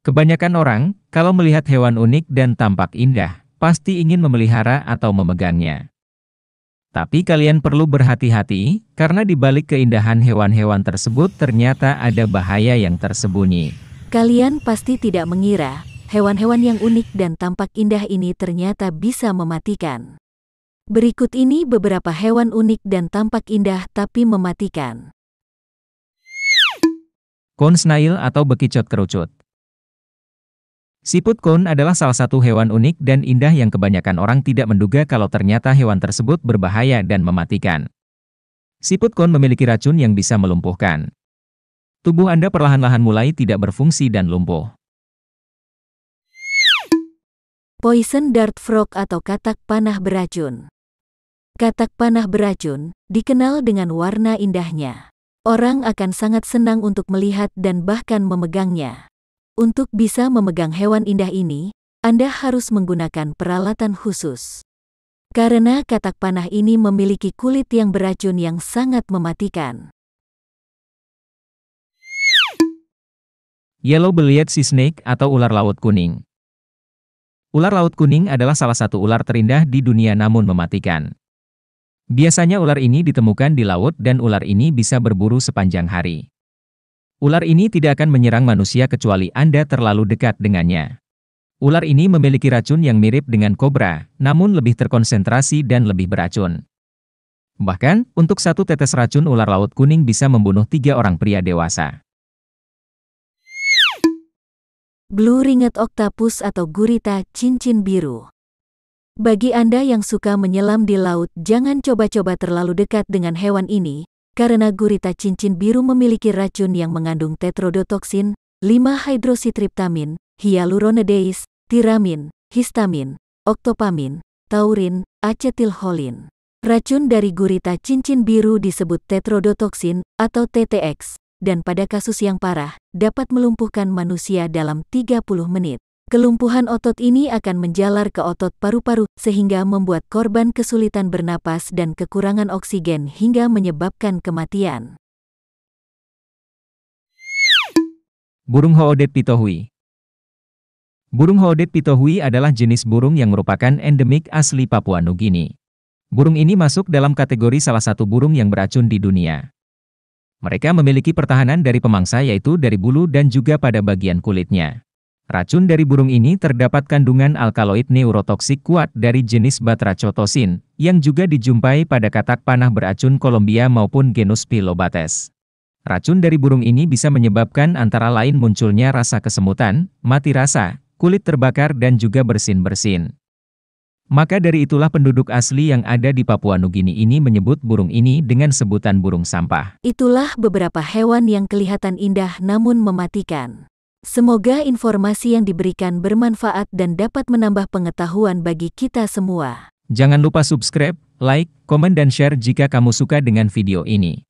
Kebanyakan orang, kalau melihat hewan unik dan tampak indah, pasti ingin memelihara atau memegangnya. Tapi kalian perlu berhati-hati, karena di balik keindahan hewan-hewan tersebut ternyata ada bahaya yang tersembunyi. Kalian pasti tidak mengira, hewan-hewan yang unik dan tampak indah ini ternyata bisa mematikan. Berikut ini beberapa hewan unik dan tampak indah tapi mematikan. Konsnail atau bekicot kerucut Siput kun adalah salah satu hewan unik dan indah yang kebanyakan orang tidak menduga kalau ternyata hewan tersebut berbahaya dan mematikan. Siput kun memiliki racun yang bisa melumpuhkan. Tubuh Anda perlahan-lahan mulai tidak berfungsi dan lumpuh. Poison dart frog atau katak panah beracun. Katak panah beracun dikenal dengan warna indahnya. Orang akan sangat senang untuk melihat dan bahkan memegangnya. Untuk bisa memegang hewan indah ini, Anda harus menggunakan peralatan khusus. Karena katak panah ini memiliki kulit yang beracun yang sangat mematikan. Yellow Bellied Sea Snake atau ular laut kuning. Ular laut kuning adalah salah satu ular terindah di dunia namun mematikan. Biasanya ular ini ditemukan di laut dan ular ini bisa berburu sepanjang hari. Ular ini tidak akan menyerang manusia kecuali Anda terlalu dekat dengannya. Ular ini memiliki racun yang mirip dengan kobra, namun lebih terkonsentrasi dan lebih beracun. Bahkan, untuk satu tetes racun ular laut kuning bisa membunuh tiga orang pria dewasa. Blue ringed Octopus atau Gurita Cincin Biru Bagi Anda yang suka menyelam di laut, jangan coba-coba terlalu dekat dengan hewan ini, karena gurita cincin biru memiliki racun yang mengandung tetrodotoksin, 5-hidrositriptamin, hyaluronedeis, tiramin, histamin, oktopamin, taurin, acetilholin. Racun dari gurita cincin biru disebut tetrodotoksin atau TTX, dan pada kasus yang parah, dapat melumpuhkan manusia dalam 30 menit. Kelumpuhan otot ini akan menjalar ke otot paru-paru, sehingga membuat korban kesulitan bernapas dan kekurangan oksigen hingga menyebabkan kematian. Burung Hoodet pitohui Burung Hoodet pitohui adalah jenis burung yang merupakan endemik asli Papua Nugini. Burung ini masuk dalam kategori salah satu burung yang beracun di dunia. Mereka memiliki pertahanan dari pemangsa yaitu dari bulu dan juga pada bagian kulitnya. Racun dari burung ini terdapat kandungan alkaloid neurotoksik kuat dari jenis batrachotosin, yang juga dijumpai pada katak panah beracun Kolombia maupun genus Pilobates. Racun dari burung ini bisa menyebabkan antara lain munculnya rasa kesemutan, mati rasa, kulit terbakar dan juga bersin-bersin. Maka dari itulah penduduk asli yang ada di Papua Nugini ini menyebut burung ini dengan sebutan burung sampah. Itulah beberapa hewan yang kelihatan indah namun mematikan. Semoga informasi yang diberikan bermanfaat dan dapat menambah pengetahuan bagi kita semua. Jangan lupa subscribe, like, komen, dan share jika kamu suka dengan video ini.